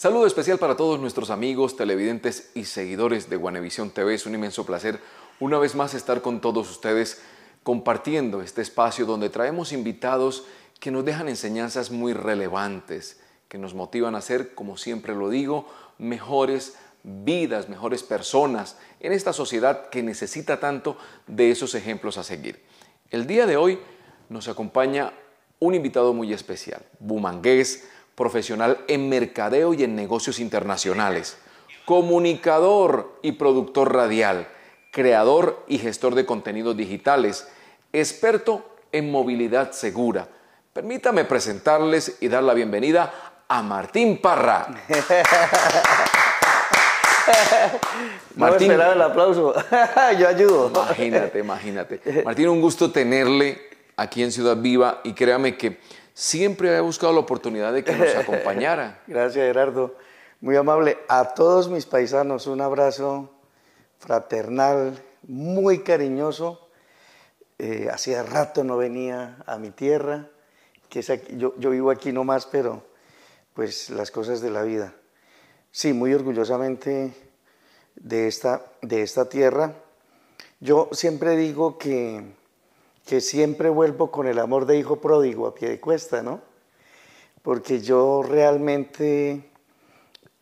Saludo especial para todos nuestros amigos, televidentes y seguidores de Guanevisión TV. Es un inmenso placer una vez más estar con todos ustedes compartiendo este espacio donde traemos invitados que nos dejan enseñanzas muy relevantes, que nos motivan a ser, como siempre lo digo, mejores vidas, mejores personas en esta sociedad que necesita tanto de esos ejemplos a seguir. El día de hoy nos acompaña un invitado muy especial, Bumangués, profesional en mercadeo y en negocios internacionales, comunicador y productor radial, creador y gestor de contenidos digitales, experto en movilidad segura. Permítame presentarles y dar la bienvenida a Martín Parra. Martín, no el aplauso. Yo ayudo. Imagínate, imagínate. Martín, un gusto tenerle aquí en Ciudad Viva y créame que siempre había buscado la oportunidad de que nos acompañara. Gracias, Gerardo. Muy amable. A todos mis paisanos, un abrazo fraternal, muy cariñoso. Eh, hacía rato no venía a mi tierra, que es yo, vivo aquí nomás, pero pues las cosas de la vida. Sí, muy orgullosamente de esta, de esta tierra. Yo siempre digo que que siempre vuelvo con el amor de hijo pródigo a pie de cuesta, ¿no? Porque yo realmente,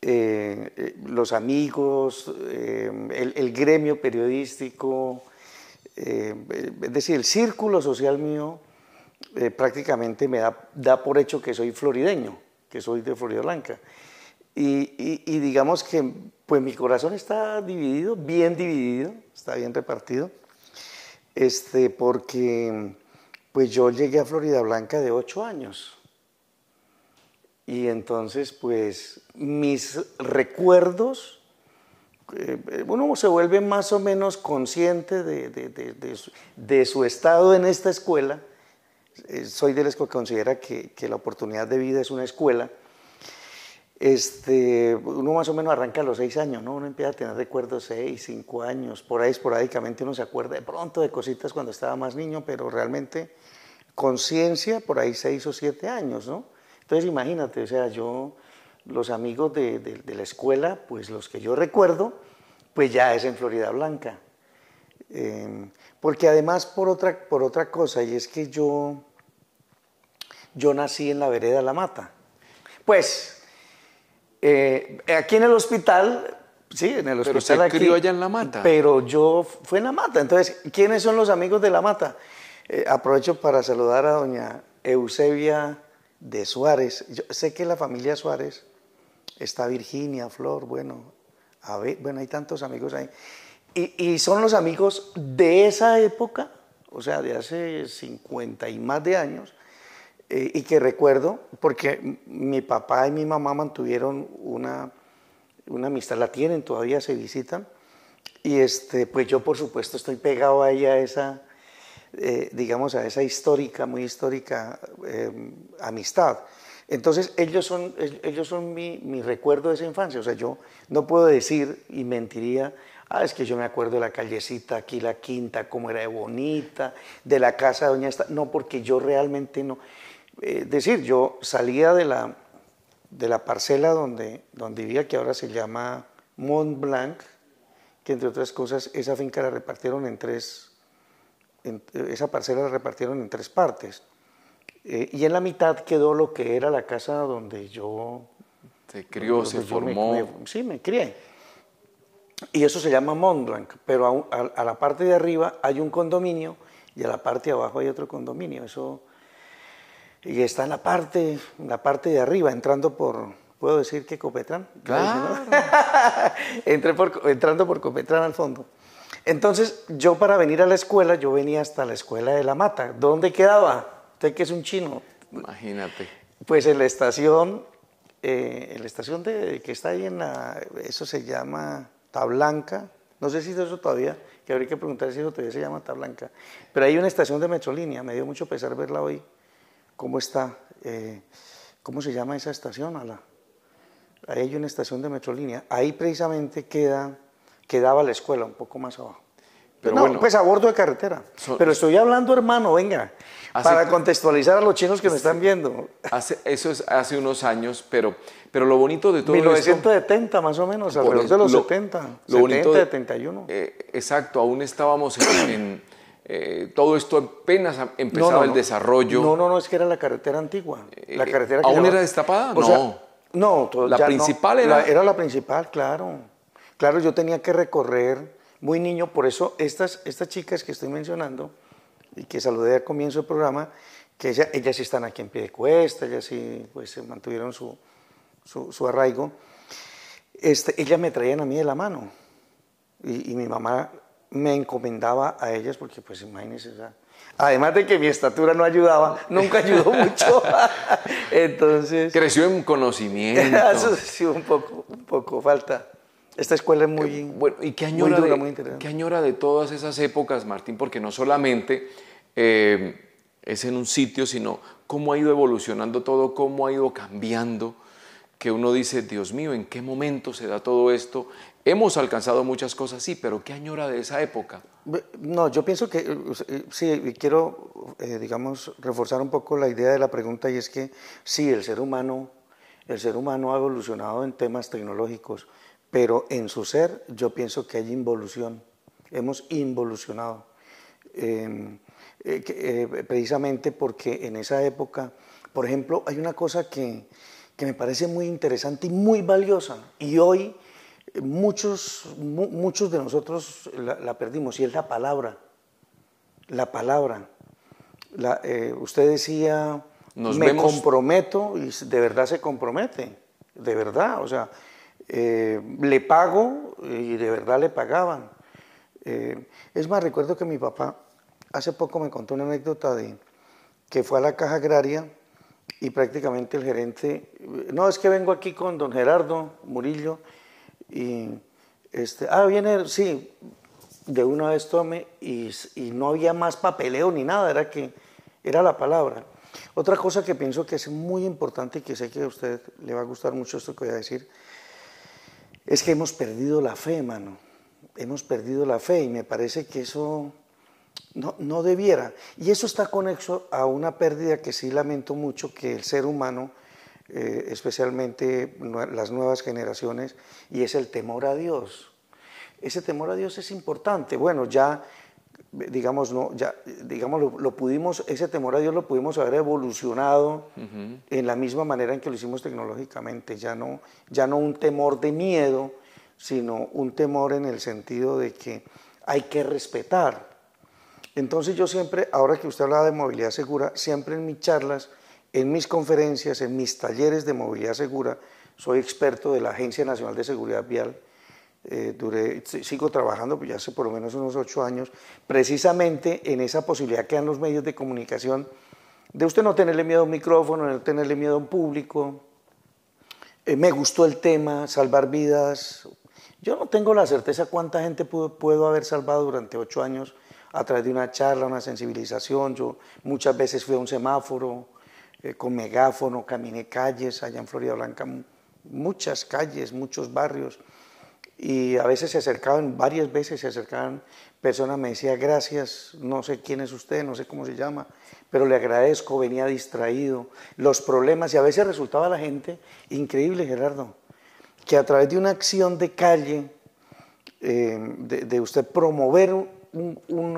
eh, eh, los amigos, eh, el, gremio periodístico, es decir, el círculo social mío prácticamente me da, da, por hecho que soy florideño, que soy de Florida Blanca. Y, y digamos que pues mi corazón está dividido, bien dividido, está bien repartido este, porque pues yo llegué a Florida Blanca de ocho años. Y entonces, pues, mis recuerdos, eh, eh, uno se vuelve más o menos consciente de, su, estado en esta escuela. Eh, soy de los que considera que la oportunidad de vida es una escuela este, uno más o menos arranca a los seis años, ¿no? Uno empieza a tener recuerdos seis, cinco años, por ahí esporádicamente uno se acuerda de pronto de cositas cuando estaba más niño, pero realmente conciencia por ahí seis o siete años, ¿no? Entonces imagínate, o sea, yo, los amigos de, la escuela, pues los que yo recuerdo, pues ya es en Florida Blanca. Em, porque además por otra, por otra cosa, y es que yo, yo nací en la vereda La Mata. Pues eh, aquí en el hospital, sí, en el hospital. Pero se allá en La Mata. Pero yo fue en La Mata. Entonces, ¿quiénes son los amigos de La Mata? Eh, aprovecho para saludar a doña Eusebia de Suárez. Yo sé que la familia Suárez está Virginia, Flor, bueno, a ver, bueno, hay tantos amigos ahí. Y, y, son los amigos de esa época, o sea, de hace 50 y más de años, eh, y que recuerdo, porque mi papá y mi mamá mantuvieron una, una amistad, la tienen todavía, se visitan, y este, pues yo por supuesto estoy pegado ahí a esa, eh, digamos, a esa histórica, muy histórica em, amistad. Entonces ellos son, ellos son mi, mi, recuerdo de esa infancia, o sea, yo no puedo decir y mentiría, ah, es que yo me acuerdo de la callecita, aquí la quinta, cómo era de bonita, de la casa de doña esta, no, porque yo realmente no, es eh, decir, yo salía de la, de la parcela donde, donde vivía, que ahora se llama Mont Blanc, que entre otras cosas esa finca la repartieron en tres, esa parcela la repartieron en tres partes. Eh, y en la mitad quedó lo que era la casa donde yo... Se crió, se formó. sí, me crié. Y eso se llama Mont Blanc, pero a, a, la parte de arriba hay un condominio y a la parte de abajo hay otro condominio. Eso y está en la parte, la parte de arriba, entrando por, ¿puedo decir que Copetran? Claro. Entré por, entrando por Copetran al fondo. Entonces, yo para venir a la escuela, yo venía hasta la escuela de La Mata. ¿Dónde quedaba? Usted que es un chino. Imagínate. Pues en la estación, eh, en la estación de, que está ahí en la, eso se llama Tablanca, no sé si es eso todavía, que habría que preguntar si eso todavía se llama Tablanca, pero hay una estación de Metrolínea, me dio mucho pesar verla hoy, cómo está, eh, cómo se llama esa estación, a ahí hay una estación de Metrolínea, ahí precisamente queda, quedaba la escuela, un poco más abajo. no, pues a bordo de carretera. pero estoy hablando, hermano, venga, para contextualizar a los chinos que me están viendo. Hace, eso es hace unos años, pero, pero lo bonito de todo 1970 más o menos, alrededor de los 70, lo 70, de, 71. Eh, exacto, aún estábamos en eh, todo esto apenas empezaba el desarrollo. No, no, no, es que era la carretera antigua. La eh, carretera ¿Aún era destapada? no. no, la principal era. era la principal, claro. Claro, yo tenía que recorrer muy niño, por eso estas, estas chicas que estoy mencionando y que saludé al comienzo del programa, que ellas ellas están aquí en pie de cuesta, ellas sí pues, se mantuvieron su, su, su arraigo. Este, ellas me traían a mí de la mano y, y mi mamá me encomendaba a ellas porque, pues, imagínense, o sea, además de que mi estatura no ayudaba, nunca ayudó mucho. Entonces... Creció en conocimiento. sí, un poco, un poco, falta. Esta escuela es muy... bueno, ¿y qué añora, de, añora de todas esas épocas, Martín? Porque no solamente eh, es en un sitio, sino cómo ha ido evolucionando todo, cómo ha ido cambiando, que uno dice, Dios mío, ¿en qué momento se da todo esto? Hemos alcanzado muchas cosas, sí, pero ¿qué añora de esa época? No, yo pienso que eh, eh, sí, quiero, eh, digamos, reforzar un poco la idea de la pregunta y es que sí, el ser humano, el ser humano ha evolucionado en temas tecnológicos, pero en su ser yo pienso que hay involución, hemos involucionado. Em, precisamente porque en esa época, por ejemplo, hay una cosa que, que me parece muy interesante y muy valiosa y hoy muchos, muchos de nosotros la, perdimos y es la palabra, la palabra. Eh, usted decía, Nos me comprometo y de verdad se compromete, de verdad, o sea, eh, le pago eh, y de verdad le pagaban. es más, recuerdo que mi papá hace poco me contó una anécdota de que fue a la caja agraria y prácticamente el gerente, no, es que vengo aquí con don Gerardo Murillo, y, este, ah, viene, sí, de una vez tome, y, y, no había más papeleo ni nada, era que era la palabra. Otra cosa que pienso que es muy importante y que sé que a usted le va a gustar mucho esto que voy a decir, es que hemos perdido la fe, hermano, Hemos perdido la fe y me parece que eso no, no debiera. Y eso está conexo a una pérdida que sí lamento mucho que el ser humano eh, especialmente las nuevas generaciones, y es el temor a Dios. Ese temor a Dios es importante. Bueno, ya digamos, no, ya, digamos lo, pudimos, ese temor a Dios lo pudimos haber evolucionado en la misma manera en que lo hicimos tecnológicamente, ya no, ya no un temor de miedo, sino un temor en el sentido de que hay que respetar. Entonces yo siempre, ahora que usted hablaba de movilidad segura, siempre en mis charlas en mis conferencias, en mis talleres de movilidad segura, soy experto de la Agencia Nacional de Seguridad Vial. Eh, sigo trabajando pues, ya hace por lo menos unos ocho años, precisamente en esa posibilidad que dan los medios de comunicación de usted no tenerle miedo a un micrófono, no tenerle miedo a un público. Eh, me gustó el tema, salvar vidas. Yo no tengo la certeza cuánta gente puedo haber salvado durante ocho años a través de una charla, una sensibilización. Yo muchas veces fui a un semáforo, eh, con megáfono, caminé calles allá en Florida Blanca, muchas calles, muchos barrios. Y a veces se acercaban, varias veces se acercaban personas, me decía gracias, no sé quién es usted, no sé cómo se llama, pero le agradezco, venía distraído, los problemas, y a veces resultaba la gente, increíble Gerardo, que a través de una acción de calle, eh, de, usted promover un,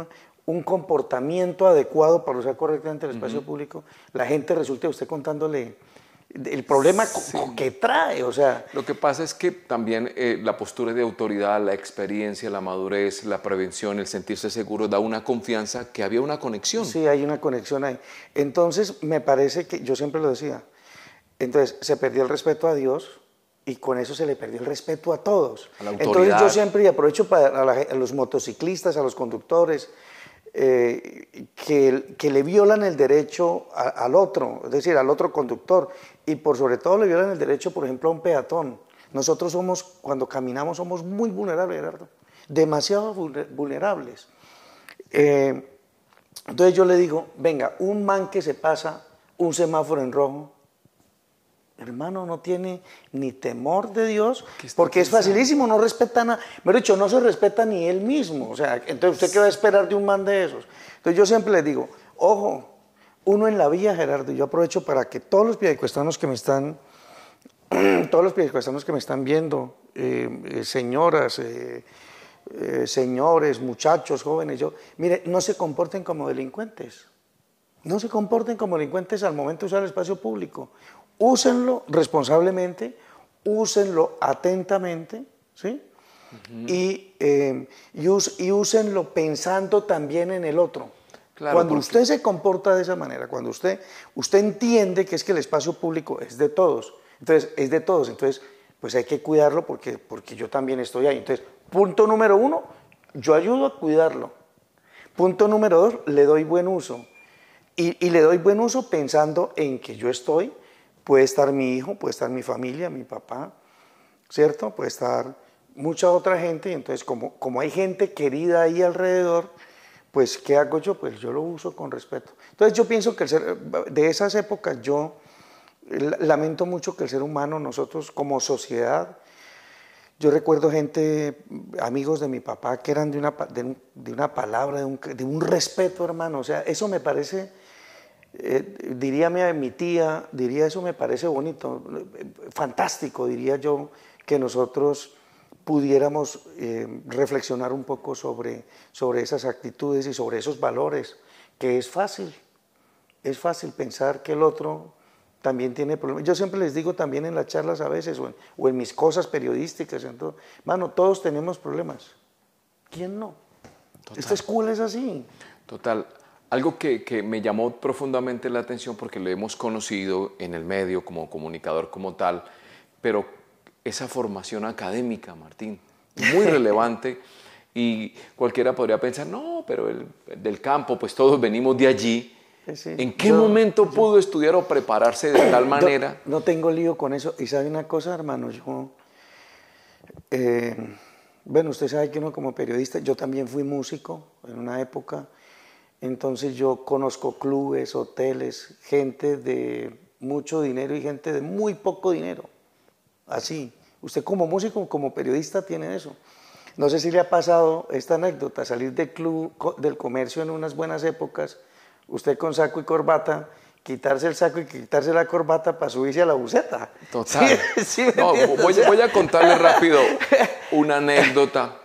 un comportamiento adecuado para usar correctamente el espacio público, la gente resulta, usted contándole el problema que trae, o sea. Lo que pasa es que también eh, la postura de autoridad, la experiencia, la madurez, la prevención, el sentirse seguro, da una confianza que había una conexión. Sí, hay una conexión ahí. Entonces, me parece que, yo siempre lo decía, entonces se perdió el respeto a Dios y con eso se le perdió el respeto a todos. entonces yo siempre y aprovecho para los motociclistas, a los conductores, eh, que, que, le violan el derecho al otro, es decir, al otro conductor, y por sobre todo le violan el derecho, por ejemplo, a un peatón. Nosotros somos, cuando caminamos, somos muy vulnerables, Gerardo, demasiado vulnerables. Eh, entonces yo le digo, venga, un man que se pasa un semáforo en rojo, hermano, no tiene ni temor de Dios, porque es facilísimo, no respeta nada. Me dicho, no se respeta ni él mismo. O sea, entonces, ¿usted qué va a esperar de un man de esos? Entonces, yo siempre le digo, ojo, uno en la vía, Gerardo, yo aprovecho para que todos los piedecuestanos que me están, todos los que me están viendo, eh, eh, señoras, eh, señores, muchachos, jóvenes, yo, mire, no se comporten como delincuentes. No se comporten como delincuentes al momento de usar el espacio público úsenlo responsablemente, úsenlo atentamente, ¿sí? y, eh, y, úsenlo pensando también en el otro. cuando usted se comporta de esa manera, cuando usted, usted entiende que es que el espacio público es de todos, entonces es de todos, entonces pues hay que cuidarlo porque, porque yo también estoy ahí. Entonces, punto número uno, yo ayudo a cuidarlo. Punto número dos, le doy buen uso. Y, y le doy buen uso pensando en que yo estoy, Puede estar mi hijo, puede estar mi familia, mi papá, ¿cierto? Puede estar mucha otra gente. Y entonces, como, como hay gente querida ahí alrededor, pues, ¿qué hago yo? Pues yo lo uso con respeto. Entonces, yo pienso que de esas épocas yo lamento mucho que el ser humano, nosotros como sociedad, yo recuerdo gente, amigos de mi papá, que eran de una, una palabra, de un, respeto, hermano. O sea, eso me parece eh, diría mi, mi tía, diría eso me parece bonito, fantástico, diría yo, que nosotros pudiéramos eh, reflexionar un poco sobre, sobre esas actitudes y sobre esos valores, que es fácil, es fácil pensar que el otro también tiene problemas. Yo siempre les digo también en las charlas a veces o en, mis cosas periodísticas, entonces, mano, todos tenemos problemas. ¿Quién no? Esta escuela es así. Total, algo que, me llamó profundamente la atención porque lo hemos conocido en el medio como comunicador como tal, pero esa formación académica, Martín, muy relevante y cualquiera podría pensar, no, pero del campo, pues todos venimos de allí. ¿En qué momento pudo estudiar o prepararse de tal manera? No, tengo lío con eso. Y sabe una cosa, hermano, yo, eh, bueno, usted sabe que uno como periodista, yo también fui músico en una época entonces yo conozco clubes, hoteles, gente de mucho dinero y gente de muy poco dinero. Así. Usted como músico, como periodista tiene eso. No sé si le ha pasado esta anécdota, salir del club, del comercio en unas buenas épocas, usted con saco y corbata, quitarse el saco y quitarse la corbata para subirse a la buceta. Total. ¿Sí? voy, a contarle rápido una anécdota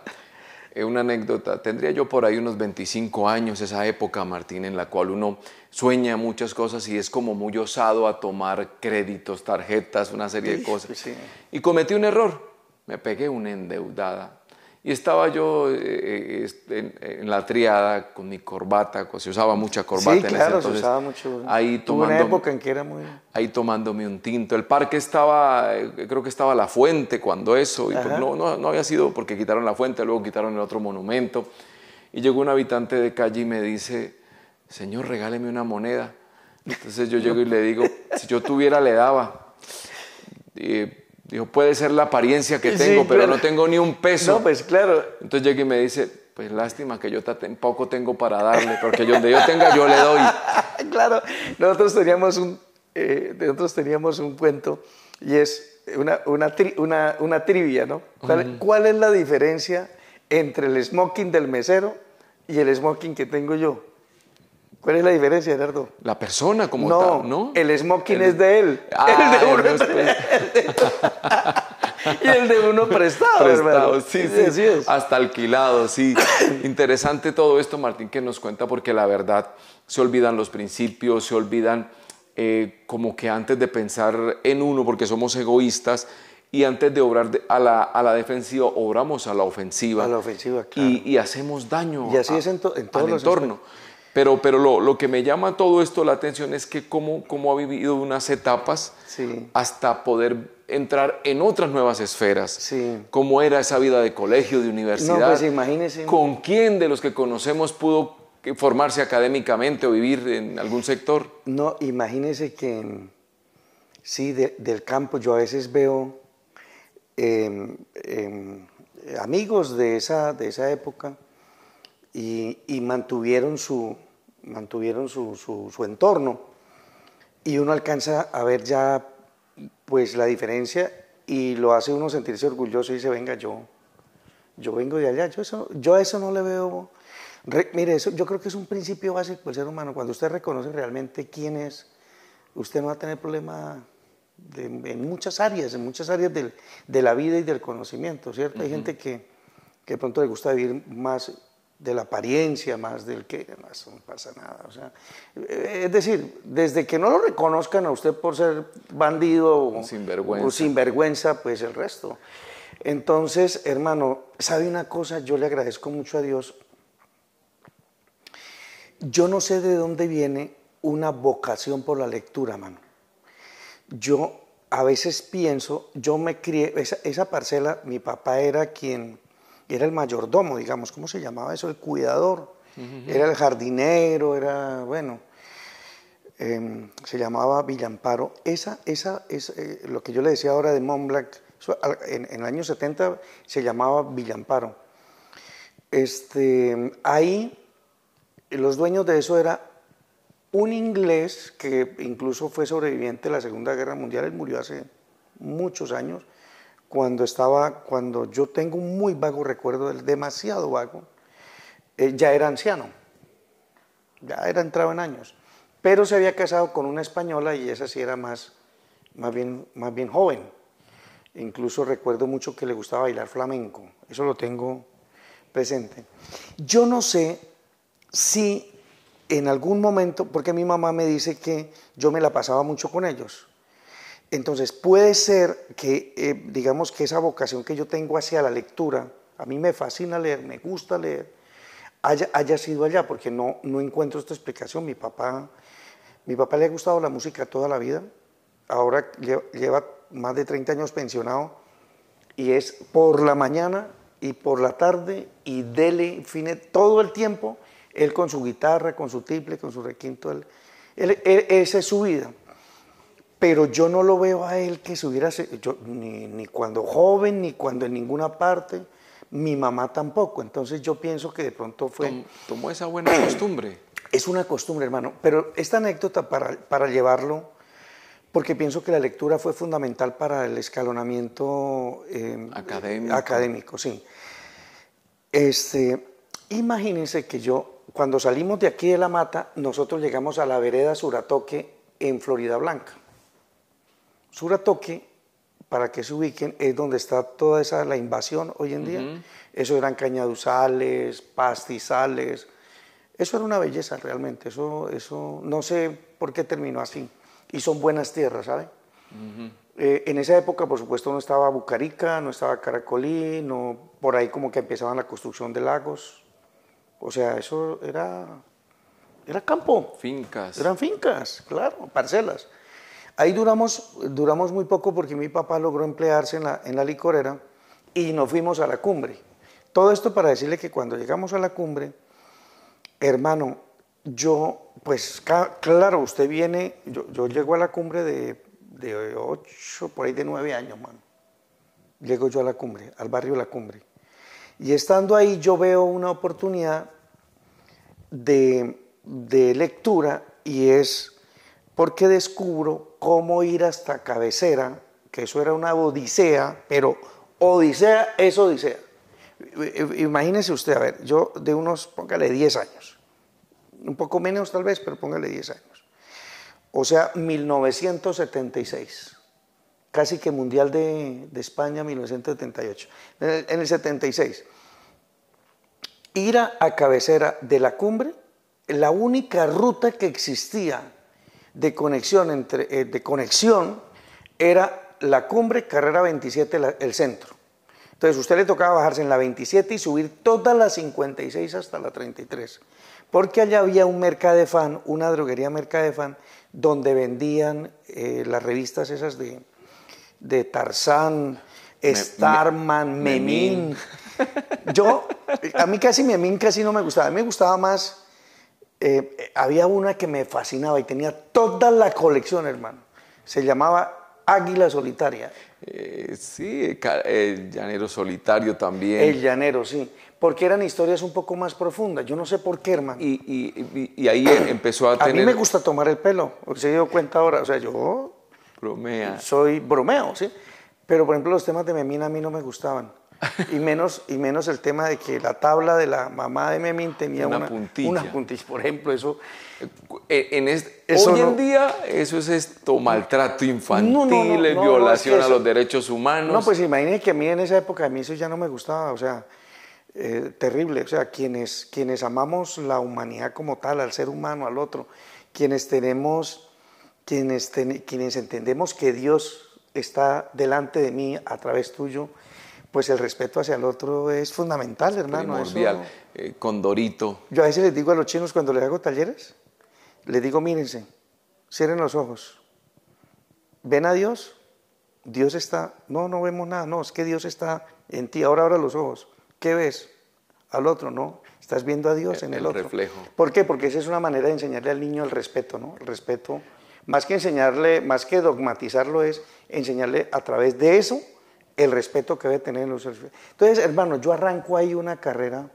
eh, una anécdota. Tendría yo por ahí unos 25 años, esa época, Martín, en la cual uno sueña muchas cosas y es como muy osado a tomar créditos, tarjetas, una serie de cosas. Y cometí un error. Me pegué una endeudada y estaba yo eh, eh, en, la triada con mi corbata, se usaba mucha corbata en ese entonces. se usaba mucho. Ahí época en que era muy... Ahí tomándome un tinto. El parque estaba, eh, creo que estaba la fuente cuando eso, y pues no, había sido porque quitaron la fuente, luego quitaron el otro monumento. Y llegó un habitante de calle y me dice, señor, regáleme una moneda. Entonces yo llego y le digo, si yo tuviera le daba. Dijo, puede ser la apariencia que tengo, pero no tengo ni un peso. No, pues claro. Entonces llega y me dice, pues lástima que yo tampoco tengo para darle, porque donde yo tenga yo le doy. claro, nosotros teníamos un, eh, nosotros teníamos un cuento y es una, trivia, ¿no? ¿Cuál, es la diferencia entre el smoking del mesero y el smoking que tengo yo? ¿Cuál es la diferencia, Gerardo? La persona como no, tal, ¿no? El smoking es de él. Ah, de y el de uno prestado, prestado sí, sí, Hasta alquilado, sí. Interesante todo esto, Martín, que nos cuenta, porque la verdad se olvidan los principios, se olvidan eh, como que antes de pensar en uno, porque somos egoístas, y antes de obrar a, la, defensiva, obramos a la ofensiva. A la ofensiva, claro. Y, hacemos daño. Y así es en, todo al entorno. Pero, lo, que me llama todo esto la atención es que cómo, ha vivido unas etapas hasta poder entrar en otras nuevas esferas. Sí. ¿Cómo era esa vida de colegio, de pues universidad? pues ¿Con quién de los que conocemos pudo formarse académicamente o vivir en algún sector? No, imagínese que sí, del campo yo a veces veo em, em, amigos de de esa época y, mantuvieron, su, mantuvieron su, entorno. Y uno alcanza a ver ya pues la diferencia y lo hace uno sentirse orgulloso y dice, venga, yo, yo vengo de allá, yo eso, yo eso no le veo... mire, eso, yo creo que es un principio básico del ser humano. Cuando usted reconoce realmente quién es, usted no va a tener problema en muchas áreas, en muchas áreas de la vida y del conocimiento, ¿cierto? Hay gente que, que de pronto le gusta vivir más de la apariencia más del que más, no pasa nada. Eh, es decir, desde que no lo reconozcan a usted por ser bandido o sinvergüenza, pues el resto. Entonces, hermano, ¿sabe una cosa? Yo le agradezco mucho a Dios. Yo no sé de dónde viene una vocación por la lectura, mano. Yo a veces pienso, yo me crié, esa parcela, mi papá era quien era el mayordomo, digamos, ¿cómo se llamaba eso? El cuidador, era el jardinero, era, bueno, em, se llamaba Villamparo. Esa, esa es eh, lo que yo le decía ahora de Montblanc, en, el año 70 se llamaba Villamparo. Este, ahí los dueños de eso era un inglés que incluso fue sobreviviente de la Segunda Guerra Mundial, él murió hace muchos años, cuando estaba, cuando yo tengo un muy vago recuerdo, demasiado vago, eh, ya era anciano, ya era entrado en años, pero se había casado con una española y esa sí era más, más, bien, más bien joven. Incluso recuerdo mucho que le gustaba bailar flamenco, eso lo tengo presente. Yo no sé si en algún momento, porque mi mamá me dice que yo me la pasaba mucho con ellos, entonces puede ser que, eh, digamos que esa vocación que yo tengo hacia la lectura, a mí me fascina leer, me gusta leer, haya, haya sido allá, porque no, no encuentro esta explicación. Mi papá, mi papá le ha gustado la música toda la vida, ahora lleva más de 30 años pensionado y es por la mañana y por la tarde y dele fine todo el tiempo, él con su guitarra, con su triple, con su requinto, él, esa es su vida pero yo no lo veo a él que se hubiera, yo, ni, cuando joven, ni cuando en ninguna parte, mi mamá tampoco, entonces yo pienso que de pronto fue... tomó esa buena costumbre. Es una costumbre, hermano, pero esta anécdota para, llevarlo, porque pienso que la lectura fue fundamental para el escalonamiento em, académico. académico, sí. Este, imagínense que yo, cuando salimos de aquí de la mata, nosotros llegamos a la vereda Suratoque en Florida Blanca. Suratoque, para que se ubiquen, es donde está toda esa la invasión hoy en día. Eso eran cañaduzales, pastizales. Eso era una belleza realmente. Eso, eso no sé por qué terminó así. Y son buenas tierras, ¿sabe? Eh, en esa época, por supuesto, no estaba Bucarica, no estaba Caracolí, no, por ahí como que empezaban la construcción de lagos. O sea, eso era, era campo. Fincas. Eran fincas, claro, parcelas. Ahí duramos, duramos muy poco porque mi papá logró emplearse en la, en la licorera y nos fuimos a la cumbre. Todo esto para decirle que cuando llegamos a la cumbre, hermano, yo, pues claro, usted viene, yo, llego a la cumbre de, de ocho, por ahí de nueve años, mano. Llego yo a la cumbre, al barrio La Cumbre. Y estando ahí yo veo una oportunidad de, de lectura y es porque descubro cómo ir hasta cabecera, que eso era una odisea, pero odisea es odisea. Imagínese usted, a ver, yo de unos, póngale 10 años, un poco menos tal vez, pero póngale 10 años. O sea, 1976, casi que Mundial de, España 1978, en el 76. Ir a cabecera de la cumbre, la única ruta que existía de conexión, entre, eh, de conexión era la cumbre, carrera 27, el centro. Entonces usted le tocaba bajarse en la 27 y subir todas las 56 hasta la 33, porque allá había un fan, una droguería Mercadefan, donde vendían eh, las revistas esas de, de Tarzán, Starman, Memín. Yo, a mí casi Memín casi no me gustaba, a mí me gustaba más eh, había una que me fascinaba y tenía toda la colección, hermano. Se llamaba Águila Solitaria. Eh, sí, el llanero solitario también. El llanero, sí. Porque eran historias un poco más profundas. Yo no sé por qué, hermano. Y, ahí em, empezó a, tener... A mí me gusta tomar el pelo. Se dio cuenta ahora. O sea, yo... Bromea. Soy bromeo, sí. Pero, por ejemplo, los temas de Memina a mí no me gustaban y menos, y menos el tema de que la tabla de la mamá de Memín tenía una, puntilla. Por ejemplo, eso. Eh, en eso hoy en día, eso es esto: maltrato infantil, violación a los derechos humanos. No, pues imagínense que a mí en esa época, a mí eso ya no me gustaba, o sea. Eh, terrible, o sea, quienes, quienes amamos la humanidad como tal, al ser humano, al otro, quienes tenemos, quienes, quienes entendemos que Dios está delante de mí a través tuyo, pues el respeto hacia el otro es fundamental, hermano. Primordial. Eh, con Condorito. Yo a veces les digo a los chinos cuando les hago talleres, les digo, mírense, cierren los ojos, ven a Dios, Dios está, no, no vemos nada, no, es que Dios está en ti, ahora abra los ojos, ¿qué ves? Al otro, ¿no? Estás viendo a Dios en el, el otro. reflejo. ¿Por qué? Porque esa es una manera de enseñarle al niño el respeto, ¿no? El respeto, más que enseñarle, más que dogmatizarlo, es enseñarle a través de eso el respeto que debe tener los Entonces, hermano, yo arranco ahí una carrera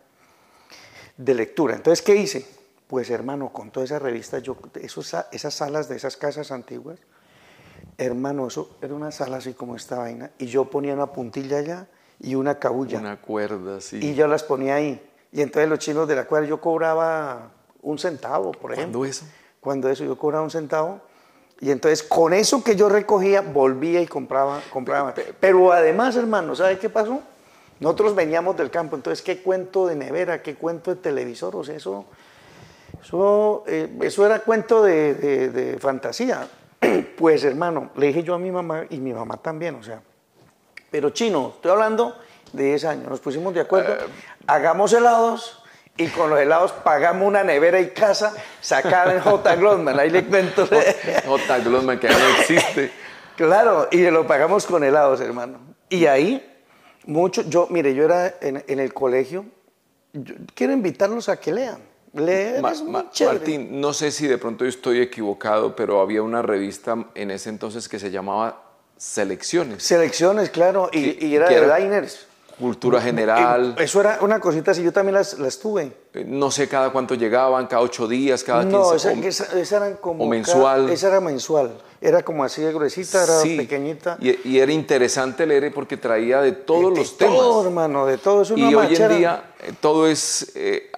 de lectura. Entonces, ¿qué hice? Pues, hermano, con todas esas revistas, yo, esos, esas salas de esas casas antiguas, hermano, eso era una sala así como esta vaina, y yo ponía una puntilla allá y una cabulla. Una cuerda, sí. Y yo las ponía ahí. Y entonces los chinos de la cuerda yo cobraba un centavo, por ejemplo. cuando eso? Cuando eso yo cobraba un centavo y entonces con eso que yo recogía, volvía y compraba, compraba. Pero además, hermano, ¿sabe qué pasó? Nosotros veníamos del campo, entonces qué cuento de nevera, qué cuento de televisor, o sea, eso, eso, eh, era cuento de, fantasía. pues hermano, le dije yo a mi mamá y mi mamá también, o sea, pero chino, estoy hablando de 10 año. nos pusimos de acuerdo, eh, hagamos helados y con los helados pagamos una nevera y casa sacada en J. Goldman Ahí le cuento. J. Goldman que ya no existe. Claro, y lo pagamos con helados, hermano. Y ahí, mucho, yo, mire, yo era en, el colegio, quiero invitarlos a que lean. Leer es muy chévere. Martín, no sé si de pronto yo estoy equivocado, pero había una revista en ese entonces que se llamaba Selecciones. Selecciones, claro, y, y era de diners cultura eh, general. Eh, eso era una cosita así, yo también las, las tuve. Eh, no sé cada cuánto llegaban, cada ocho días, cada quince. No, esa, como... O mensual. esa era mensual, era como así de gruesita, era pequeñita. Y, era interesante leer porque traía de todos los temas. todo, hermano, de todo. y hoy en día todo es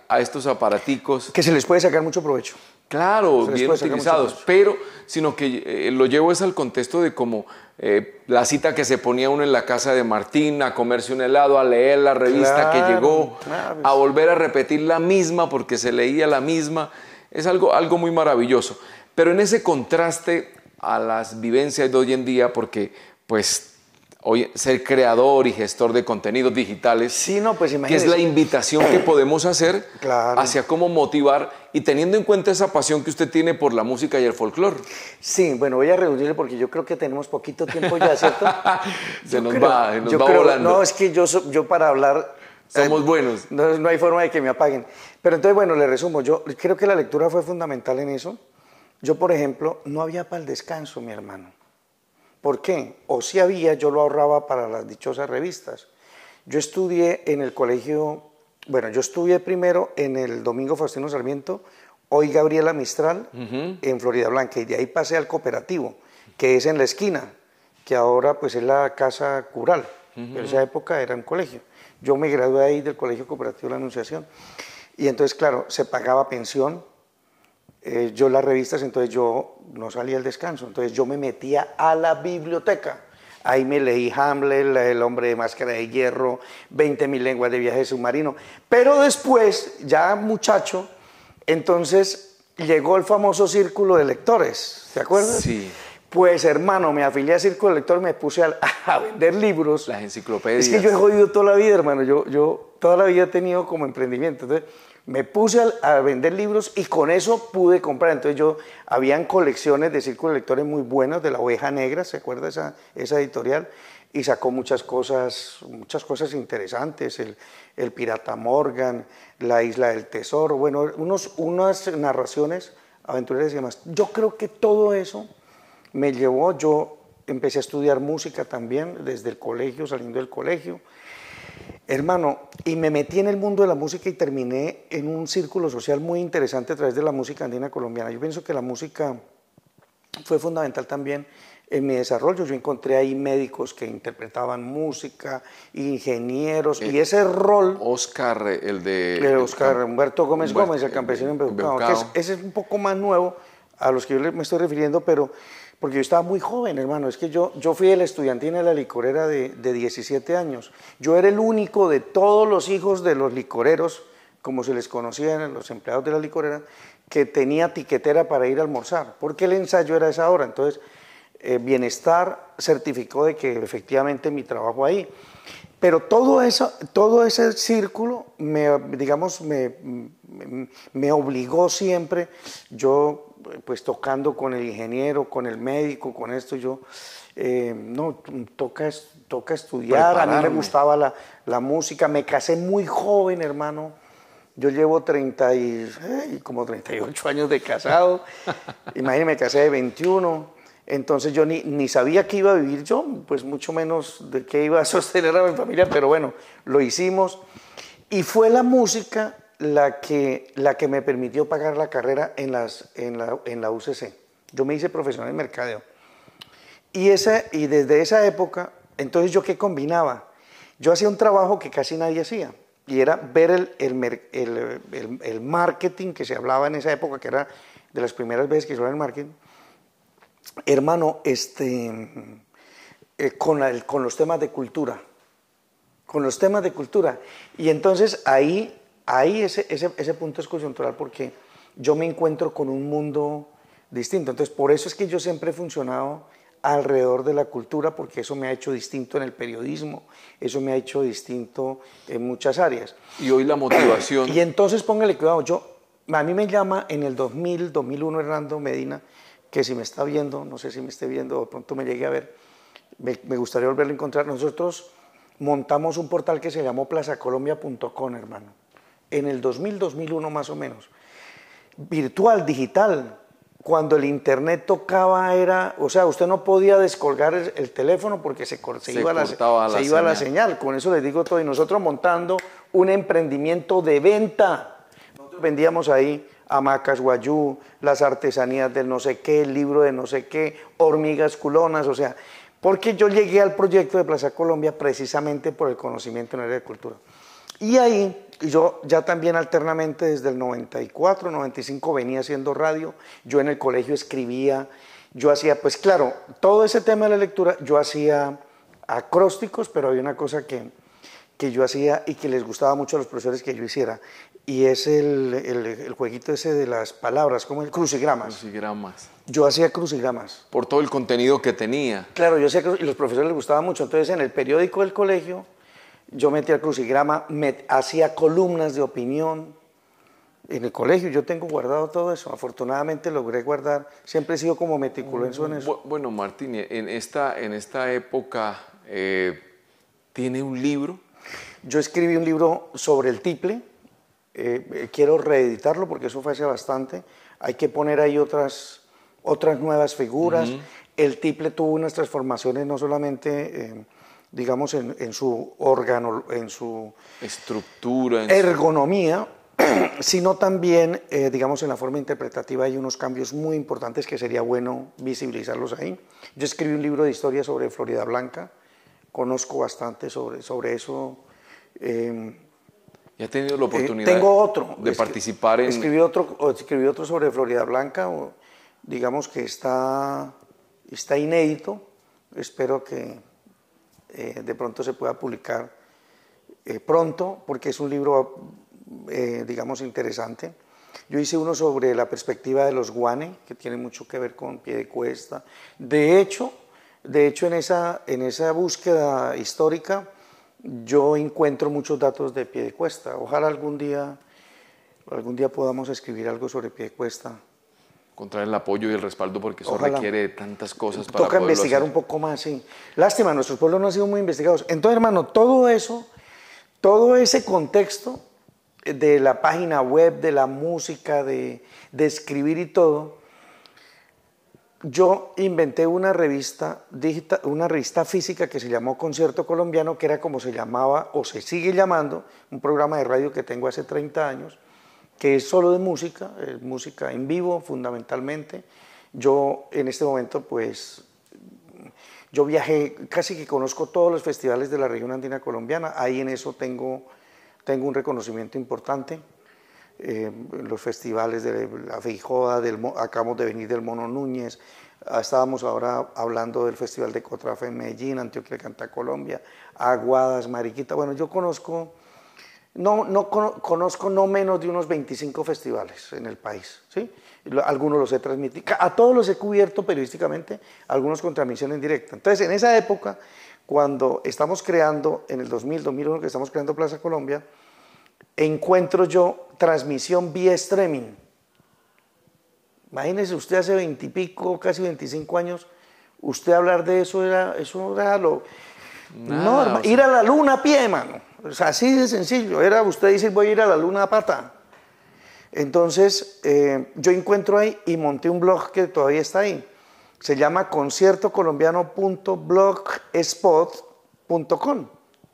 a estos aparaticos. Que se les puede sacar mucho provecho. Claro, bien utilizados, pero sino que eh, lo llevo es al contexto de como eh, la cita que se ponía uno en la casa de Martín, a comerse un helado, a leer la revista que llegó, a volver a repetir la misma porque se leía la misma, es algo, algo muy maravilloso. Pero en ese contraste a las vivencias de hoy en día, porque pues hoy ser creador y gestor de contenidos digitales. Sí, no, pues imagínese. Que es la invitación que podemos hacer hacia cómo motivar y teniendo en cuenta esa pasión que usted tiene por la música y el folclore. Sí, bueno, voy a reunirle porque yo creo que tenemos poquito tiempo ya, ¿cierto? se nos va, volando. No, es que yo, yo para hablar... Somos buenos. No, no hay forma de que me apaguen. Pero entonces, bueno, le resumo. Yo creo que la lectura fue fundamental en eso. Yo, por ejemplo, no había para el descanso, mi hermano. ¿Por qué? O si había, yo lo ahorraba para las dichosas revistas. Yo estudié en el colegio, bueno, yo estudié primero en el Domingo Faustino Sarmiento, hoy Gabriela Mistral, en Florida Blanca, y de ahí pasé al cooperativo, que es en la esquina, que ahora pues es la casa cural, en esa época era un colegio. Yo me gradué ahí del Colegio Cooperativo de la Anunciación, y entonces, claro, se pagaba pensión, eh, yo las revistas, entonces yo no salía al descanso, entonces yo me metía a la biblioteca. Ahí me leí Hamlet, El hombre de máscara de hierro, 20.000 lenguas de viaje submarino. Pero después, ya muchacho, entonces llegó el famoso círculo de lectores, ¿te acuerdas? Sí. Pues hermano, me afilié al Círculo de lectores, me puse a, vender libros. Las enciclopedias. Es que yo he jodido toda la vida, hermano. Yo, yo toda la vida he tenido como emprendimiento. Entonces, me puse a, vender libros y con eso pude comprar. Entonces yo, habían colecciones de círculos lectores muy buenos de La Oveja Negra, ¿se acuerda esa, editorial? Y sacó muchas cosas, muchas cosas interesantes, el, Pirata Morgan, La Isla del Tesoro, bueno, unas narraciones aventureras y demás. Yo creo que todo eso me llevó, yo empecé a estudiar música también desde el colegio, saliendo del colegio, Hermano, y me metí en el mundo de la música y terminé en un círculo social muy interesante a través de la música andina colombiana. Yo pienso que la música fue fundamental también en mi desarrollo. Yo encontré ahí médicos que interpretaban música, ingenieros, y eh, ese rol... Oscar, el de... Oscar Humberto Gómez Gómez, el eh, campesino eh, en ese es un poco más nuevo a los que yo me estoy refiriendo, pero porque yo estaba muy joven, hermano. Es que yo, yo fui el estudiantín de la licorera de, 17 años. Yo era el único de todos los hijos de los licoreros, como se les conocía en los empleados de la licorera, que tenía tiquetera para ir a almorzar, porque el ensayo era a esa hora. Entonces, eh, Bienestar certificó de que efectivamente mi trabajo ahí. Pero todo, eso, todo ese círculo, me, digamos, me, obligó siempre, yo pues tocando con el ingeniero, con el médico, con esto, yo, eh, no, toca, toca estudiar, a mí me gustaba la, música, me casé muy joven, hermano, yo llevo 30 y, como 38 años de casado, Imagínense me casé de 21, entonces yo ni, sabía qué iba a vivir yo, pues mucho menos de qué iba a sostener a mi familia, pero bueno, lo hicimos. Y fue la música la que, la que me permitió pagar la carrera en, las, en, la, en UCC. Yo me hice profesional de mercadeo. Y, y desde esa época, entonces yo qué combinaba? Yo hacía un trabajo que casi nadie hacía y era ver el, el, marketing que se hablaba en esa época, que era de las primeras veces que se hablaba el marketing hermano, este, eh, con, con los temas de cultura, con los temas de cultura. Y entonces ahí, ahí ese, ese, punto es coyuntural porque yo me encuentro con un mundo distinto. Entonces, por eso es que yo siempre he funcionado alrededor de la cultura, porque eso me ha hecho distinto en el periodismo, eso me ha hecho distinto en muchas áreas. Y hoy la motivación. y entonces póngale cuidado, yo, a mí me llama en el 2000, 2001 Hernando Medina, que si me está viendo, no sé si me esté viendo o pronto me llegué a ver, me, gustaría volverlo a encontrar. Nosotros montamos un portal que se llamó plazacolombia.com, hermano, en el 2000-2001 más o menos. Virtual, digital, cuando el internet tocaba era, o sea, usted no podía descolgar el, teléfono porque se, se, iba, la, la, señal. Con eso les digo todo. Y nosotros montando un emprendimiento de venta. Nosotros vendíamos ahí hamacas guayú, las artesanías del no sé qué, el libro de no sé qué, hormigas culonas, o sea, porque yo llegué al proyecto de Plaza Colombia precisamente por el conocimiento en área de cultura. Y ahí yo ya también alternamente desde el 94, 95 venía haciendo radio, yo en el colegio escribía, yo hacía, pues claro, todo ese tema de la lectura, yo hacía acrósticos, pero hay una cosa que que yo hacía y que les gustaba mucho a los profesores que yo hiciera. Y es el, el, jueguito ese de las palabras, como el crucigramas. Crucigramas. Yo hacía crucigramas. Por todo el contenido que tenía. Claro, yo hacía y los profesores les gustaba mucho. Entonces, en el periódico del colegio, yo metía crucigrama, me hacía columnas de opinión en el colegio. Yo tengo guardado todo eso. Afortunadamente logré guardar. Siempre he sido como meticuloso en mm, eso. Bueno, Martín, en esta, en esta época eh, tiene un libro yo escribí un libro sobre el tiple, eh, eh, quiero reeditarlo porque eso fue hace bastante. Hay que poner ahí otras, otras nuevas figuras. El tiple tuvo unas transformaciones no solamente, eh, digamos, en, su órgano, en su estructura, en ergonomía, sino también, digamos, en la forma interpretativa hay unos cambios muy importantes que sería bueno visibilizarlos ahí. Yo escribí un libro de historia sobre Florida Blanca, conozco bastante sobre, sobre eso eh, ¿Ya ha tenido la eh, oportunidad tengo otro, de participar en...? Escribí otro, escribí otro sobre Florida Blanca, o, digamos que está, está inédito. Espero que eh, de pronto se pueda publicar eh, pronto, porque es un libro, digamos, interesante. Yo hice uno sobre la perspectiva de los guane, que tiene mucho que ver con pie de cuesta. De hecho, de hecho en, esa, en esa búsqueda histórica yo encuentro muchos datos de pie de cuesta. Ojalá algún día, algún día podamos escribir algo sobre pie de cuesta. Encontrar el apoyo y el respaldo porque eso requiere tantas cosas para Toca investigar un poco más, sí. Lástima, nuestros pueblos no han sido muy investigados. Entonces, hermano, todo eso, todo ese contexto de la página web, de la música, de escribir y todo, yo inventé una revista, física que se llamó Concierto Colombiano, que era como se llamaba o se sigue llamando, un programa de radio que tengo hace 30 años, que es solo de música, música en vivo fundamentalmente. Yo en este momento pues yo viajé, casi que conozco todos los festivales de la región andina colombiana, ahí en eso tengo un reconocimiento importante. Eh, los festivales de la Feijoa, del, acabamos de venir del Mono Núñez, ah, estábamos ahora hablando del Festival de Cotrafe en Medellín, Antioquia Canta Colombia, Aguadas, Mariquita, bueno, yo conozco, no, no conozco no menos de unos 25 festivales en el país, ¿sí? algunos los he transmitido, a todos los he cubierto periodísticamente, algunos con transmisión en directa. Entonces, en esa época, cuando estamos creando, en el 2000, 2001, que estamos creando Plaza Colombia, encuentro yo transmisión vía streaming. Imagínese usted hace veintipico, casi veinticinco años, usted hablar de eso era, eso era lo... ir a la luna a pie, hermano. O sea, así de sencillo. Era usted decir, voy a ir a la luna a pata. Entonces, eh, yo encuentro ahí y monté un blog que todavía está ahí. Se llama conciertocolombiano.blogspot.com,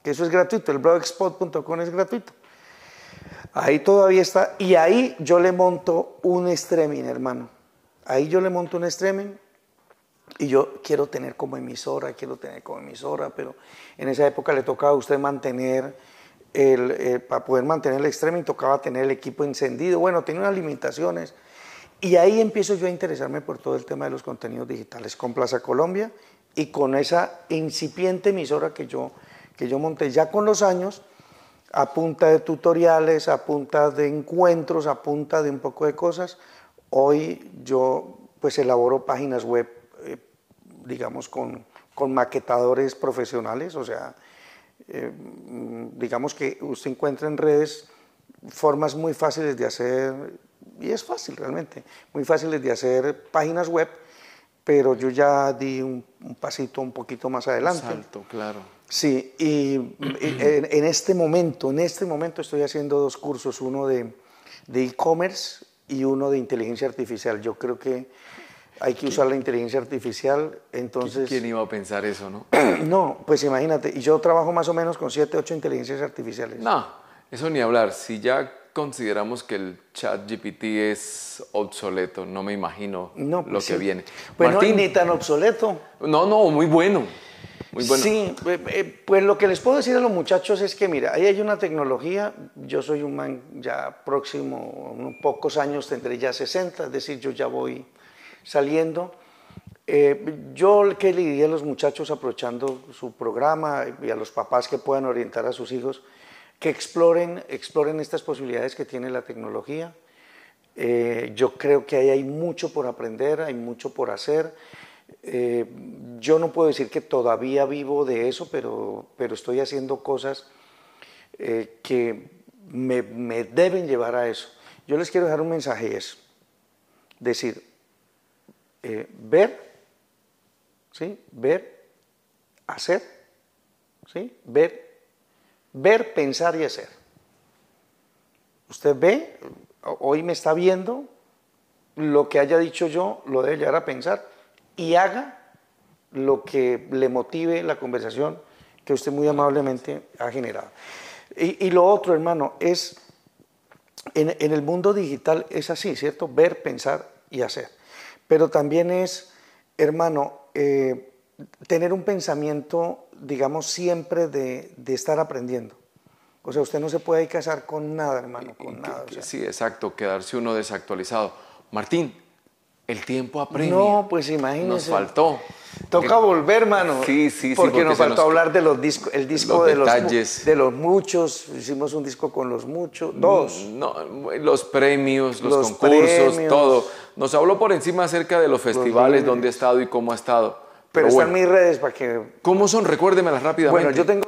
que eso es gratuito. El blogspot.com es gratuito. Ahí todavía está. Y ahí yo le monto un streaming, hermano. Ahí yo le monto un streaming. Y yo quiero tener como emisora, quiero tener como emisora, pero en esa época le tocaba a usted mantener, el, eh, para poder mantener el streaming tocaba tener el equipo encendido. Bueno, tenía unas limitaciones. Y ahí empiezo yo a interesarme por todo el tema de los contenidos digitales con Plaza Colombia y con esa incipiente emisora que yo, que yo monté ya con los años a punta de tutoriales, a punta de encuentros, a punta de un poco de cosas. Hoy yo pues elaboro páginas web, eh, digamos, con, maquetadores profesionales, o sea, eh, mm, digamos que usted encuentra en redes formas muy fáciles de hacer, y es fácil realmente, muy fáciles de hacer páginas web, pero yo ya di un, pasito un poquito más adelante. Salto, claro Sí, y, en, este momento, en este momento estoy haciendo dos cursos, uno de e-commerce y uno de inteligencia artificial. Yo creo que hay que usar la inteligencia artificial, entonces... ¿Quién iba a pensar eso, no? no, pues imagínate, y yo trabajo más o menos con 7, 8 inteligencias artificiales. No, eso ni hablar, si ya consideramos que el chat GPT es obsoleto, no me imagino lo pues que viene. Bueno, pues Martín, ni tan obsoleto. No, no, muy bueno. Sí, eh, eh, pues lo que les puedo decir a los muchachos es que, mira, ahí hay una tecnología, yo soy un man ya próximo, unos pocos años tendré ya 60, es decir, yo ya voy saliendo. Eh, yo que le diría a los muchachos aprovechando su programa y a los papás que puedan orientar a sus hijos, que exploren, exploren estas posibilidades que tiene la tecnología. yo creo que ahí hay mucho por aprender, hay mucho por hacer. Eh, yo no puedo decir que todavía vivo de eso, pero, pero estoy haciendo cosas eh, que me, deben llevar a eso. Yo les quiero dejar un mensaje es decir, eh, ver, Ver, hacer, ¿sí? Ver, ver, pensar y hacer. Usted ve, hoy me está viendo, lo que haya dicho yo lo debe llevar a pensar y haga lo que le motive la conversación que usted muy amablemente ha generado. Y, lo otro, hermano, es en, el mundo digital es así, ¿cierto? Ver, pensar y hacer. Pero también es, hermano, eh, tener un pensamiento, digamos, siempre de, estar aprendiendo. O sea, usted no se puede casar con nada, hermano, con nada. Sí, exacto, quedarse uno desactualizado. Martín, el tiempo apremia. No, pues imagínese. Nos faltó. Toca volver, mano. Sí, sí, sí. Porque, nos faltó hablar de los discos, el disco de, los, de los muchos. Hicimos un disco con los muchos, dos. los premios, los, concursos, todo. Nos habló por encima acerca de los festivales, dónde ha estado y cómo ha estado. Pero, están mis redes para que... ¿Cómo son? Recuérdemelas rápidamente. Bueno, yo tengo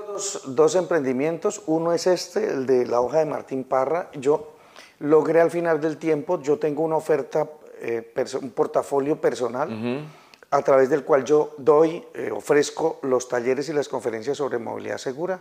dos emprendimientos. Uno es este, el de la hoja de Martín Parra. Yo logré al final del tiempo, yo tengo una oferta eh, un portafolio personal a través del cual yo doy, eh, ofrezco los talleres y las conferencias sobre movilidad segura.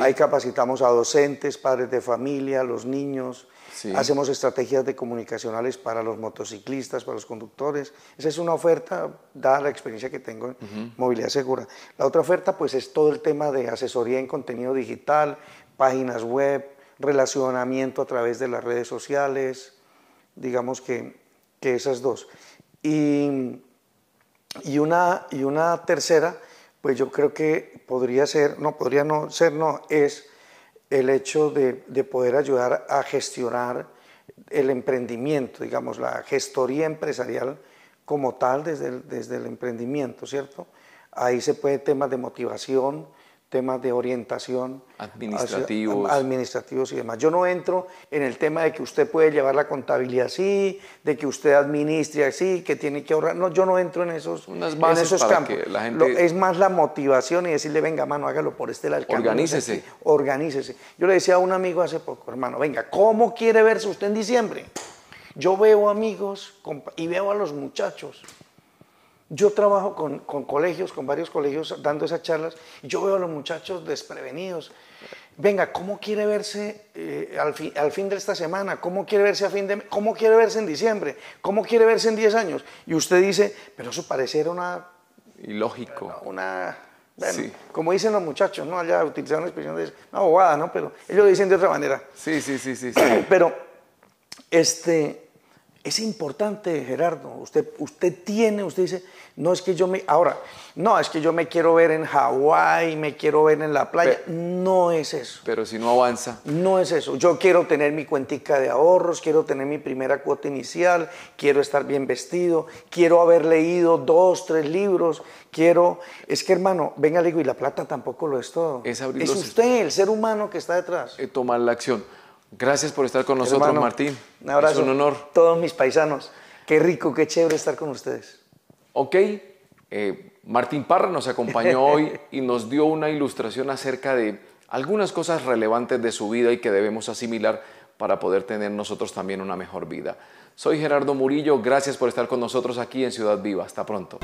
Ahí capacitamos a docentes, padres de familia, los niños, hacemos estrategias de comunicacionales para los motociclistas, para los conductores. Esa es una oferta, dada la experiencia que tengo en movilidad segura. La otra oferta pues es todo el tema de asesoría en contenido digital, páginas web, relacionamiento a través de las redes sociales, digamos que que esas dos. Y, una, y una tercera, pues yo creo que podría ser, no, podría no ser, no, es el hecho de, poder ayudar a gestionar el emprendimiento, digamos, la gestoría empresarial como tal desde el, desde el emprendimiento, ¿cierto? Ahí se puede temas de motivación, temas de orientación. Administrativos. administrativos y demás. Yo no entro en el tema de que usted puede llevar la contabilidad así, de que usted administre así, que tiene que ahorrar. No, yo no entro en esos, esos campos. es más la motivación y decirle, venga, mano, hágalo por este lado. Organícese. organícese. Yo le decía a un amigo hace poco, hermano, venga, ¿cómo quiere verse usted en diciembre? Yo veo amigos y veo a los muchachos yo trabajo con, colegios, con varios colegios, dando esas charlas, y yo veo a los muchachos desprevenidos. Venga, ¿cómo quiere verse eh, al, al, fin de esta semana? ¿Cómo quiere verse a fin de ¿Cómo quiere verse en diciembre? ¿Cómo quiere verse en 10 años? Y usted dice, pero eso pareciera una... Ilógico. una... como dicen los muchachos, ¿no? Allá utilizaron la expresión de una abogada, ¿no? Pero ellos lo dicen de otra manera. Sí, sí, sí, sí. sí. pero, este es importante, Gerardo. Usted, usted tiene, usted dice, no es que yo me. Ahora, no, es que yo me quiero ver en Hawái, me quiero ver en la playa. no es eso. Pero si no avanza. No es eso. Yo quiero tener mi cuentica de ahorros, quiero tener mi primera cuota inicial, quiero estar bien vestido, quiero haber leído dos, tres libros, quiero. Es que, hermano, venga, le digo, y la plata tampoco lo es todo. Es, usted, el ser humano que está detrás. Eh, tomar la acción. Gracias por estar con nosotros, Martín. Un abrazo. Es un honor. Todos mis paisanos. Qué rico, qué chévere estar con ustedes. Ok. Eh, Martín Parra nos acompañó hoy y nos dio una ilustración acerca de algunas cosas relevantes de su vida y que debemos asimilar para poder tener nosotros también una mejor vida. Soy Gerardo Murillo, gracias por estar con nosotros aquí en Ciudad Viva. Hasta pronto.